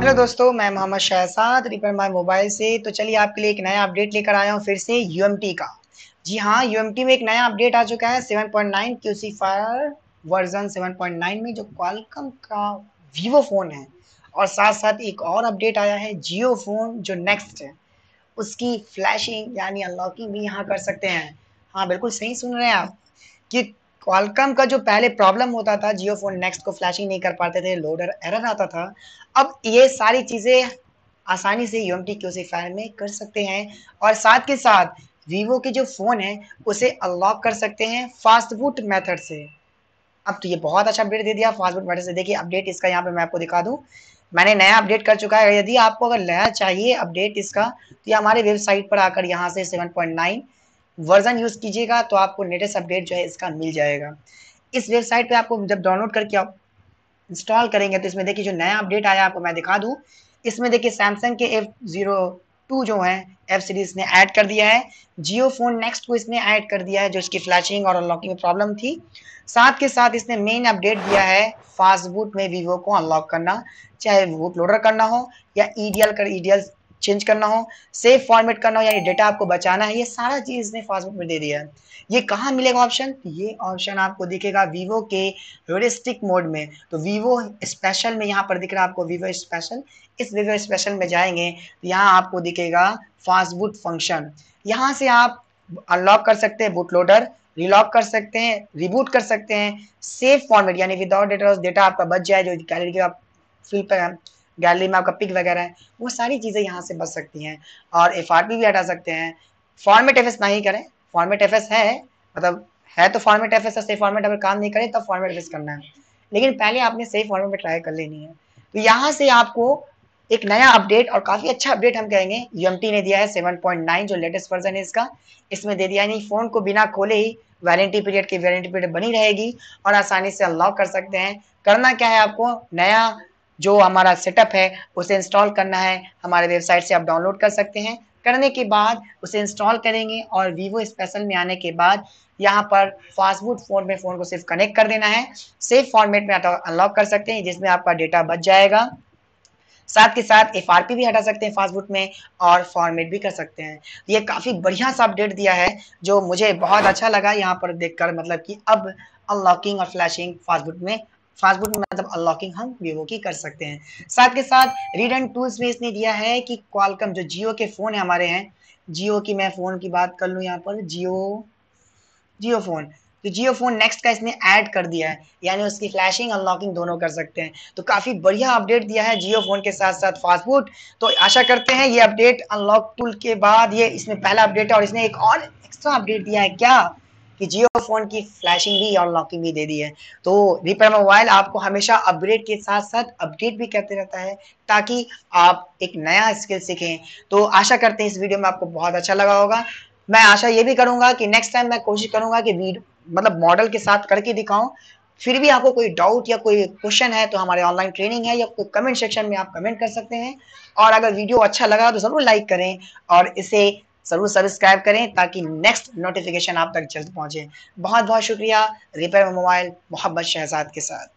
hello दोस्तों मैं Mohammad Shahzad repair my mobile से तो चलिए आपके लिए एक नया अपडेट लेकर आया हूँ फिर से यू का जी हाँ यू में एक नया अपडेट आ चुका है 7.9 पॉइंट नाइन सी फायर वर्जन सेवन पॉइंट नाइन में जो क्वालकम का वीवो फ़ोन है और साथ साथ एक और अपडेट आया है जियो फ़ोन जो नेक्स्ट है उसकी फ्लैशिंग यानी अनलॉकिंग भी यहाँ कर सकते हैं हाँ बिल्कुल सही सुन रहे हैं आप कि क्वालकम का जो पहले प्रॉब्लम होता था जियो फोन नेक्स्ट को फ्लैशिंग नहीं कर पाते थे लोडर एरर आता था अब ये सारी चीज़ें आसानी से यू एम टी क्यूसीफायर में कर सकते हैं और साथ के साथ वीवो के जो फ़ोन है उसे अनलॉक कर सकते हैं फास्ट बूट मेथड से अब तो ये बहुत अच्छा अपडेट दे दिया फास्ट बूट मेथड से देखिए अपडेट इसका यहाँ पे मैं आपको दिखा दूँ मैंने नया अपडेट कर चुका है यदि आपको अगर नया चाहिए अपडेट इसका तो ये हमारे वेबसाइट पर आकर यहाँ से seven point nine version use कीजिएगा तो आपको लेटेस्ट अपडेट जो है इसका मिल जाएगा इस वेबसाइट पे आपको जब डाउनलोड करके आप इंस्टॉल करेंगे तो इसमें देखिए जो नया अपडेट आया आपको मैं दिखा दूँ इसमें देखिए सैमसंग के एफ जीरो टू जो है एफ सीरीज ने ऐड कर दिया है जियो फोन नेक्स्ट को इसने ऐड कर दिया है जो इसकी फ्लैशिंग और अनलॉकिंग में प्रॉब्लम थी साथ के साथ इसने मेन अपडेट दिया है फास्ट बूट में वीवो को अनलॉक करना चाहे वो लोडर करना हो या ई डी एल कर ई डी एल चेंज करना हो सेव फॉर्मेट करना हो यानी डेटा आपको बचाना है ये सारा चीज इसने फास्टबुक में दे दिया है ये कहाँ मिलेगा ऑप्शन ये ऑप्शन आपको दिखेगा वीवो के हेरिस्टिक मोड में तो वीवो स्पेशल में यहाँ पर दिख रहा है आपको वीवो स्पेशल इस वीवो स्पेशल में जाएंगे तो यहाँ आपको दिखेगा फास्टबुट फंक्शन यहाँ से आप अनलॉक कर सकते हैं बुट लोडर रिलॉक कर सकते हैं रिबूट कर सकते हैं सेफ फॉर्मेट यानी विदाउट डेटा डेटा आपका बच जाए जो गैलरी के आप फिल पर गैलरी में आपका पिक वगैरह है वो सारी चीज़ें यहाँ से बच सकती हैं और एफ आर पी भी हटा सकते हैं फॉर्मेट एफ एस ना ही करें फॉर्मेट एफ एस है मतलब है तो फॉर्मेट एफ एस फॉर्मेट अगर काम नहीं करें तब तो फॉर्मेट एफ एस करना है लेकिन पहले आपने सही फॉर्मेट में ट्राई कर लेनी है तो यहाँ से आपको एक नया अपडेट और काफी अच्छा अपडेट हम कहेंगे यूएमटी ने दिया है 7.9 जो लेटेस्ट वर्जन है इसका इसमें दे दिया यानी फोन को बिना खोले ही वारंटी पीरियड की वारंटी पीरियड बनी रहेगी और आसानी से अनलॉक कर सकते हैं करना क्या है आपको नया जो हमारा सेटअप है उसे इंस्टॉल करना है हमारे वेबसाइट से आप डाउनलोड कर सकते हैं करने के बाद उसे इंस्टॉल करेंगे और वीवो स्पेशल में आने के बाद यहाँ पर फास्टबूट फोन में फ़ोन को सिर्फ कनेक्ट कर देना है सेफ फॉर्मेट में अनलॉक कर सकते हैं जिसमें आपका डेटा बच जाएगा साथ के साथ एफ भी हटा सकते हैं फास्टबूट में और फॉर्मेट भी कर सकते हैं ये काफ़ी बढ़िया सा अपडेट दिया है जो मुझे बहुत अच्छा लगा यहाँ पर देखकर मतलब कि अब अनलॉकिंग और फ्लैशिंग फास्टबूट में फास्टबुक में मतलब अनलॉकिंग हम वीवो की कर सकते हैं साथ के साथ रीड एंड टूल्स में इसने दिया है कि क्वालकम जो जियो के फ़ोन है हमारे हैं जियो की मैं फ़ोन की बात कर लूँ यहाँ पर जियो जियो फ़ोन तो जियो फोन नेक्स्ट का इसने ऐड कर दिया है यानी उसकी फ्लैशिंग अनलॉकिंग दोनों कर सकते हैं तो काफ़ी बढ़िया अपडेट दिया है जियो फोन के साथ साथ फास्टबूट तो आशा करते हैं ये अपडेट अनलॉक टूल के बाद ये इसमें पहला अपडेट है और इसने एक और एक्स्ट्रा अपडेट दिया है क्या कि जियो फोन की फ्लैशिंग भी और लॉकिंग भी दे दी है तो रिपेयर मोबाइल आपको हमेशा अपग्रेड के साथ साथ अपडेट भी करते रहता है ताकि आप एक नया स्किल सीखें तो आशा करते हैं इस वीडियो में आपको बहुत अच्छा लगा होगा मैं आशा ये भी करूंगा कि नेक्स्ट टाइम मैं कोशिश करूंगा कि मतलब मॉडल के साथ करके दिखाऊं फिर भी आपको कोई डाउट या कोई क्वेश्चन है तो हमारे ऑनलाइन ट्रेनिंग है या कोई कमेंट सेक्शन में आप कमेंट कर सकते हैं और अगर वीडियो अच्छा लगा तो ज़रूर लाइक करें और इसे ज़रूर सब्सक्राइब करें ताकि नेक्स्ट नोटिफिकेशन आप तक जल्द पहुंचे बहुत बहुत शुक्रिया रिपेयर मोबाइल मोहब्बत शहजाद के साथ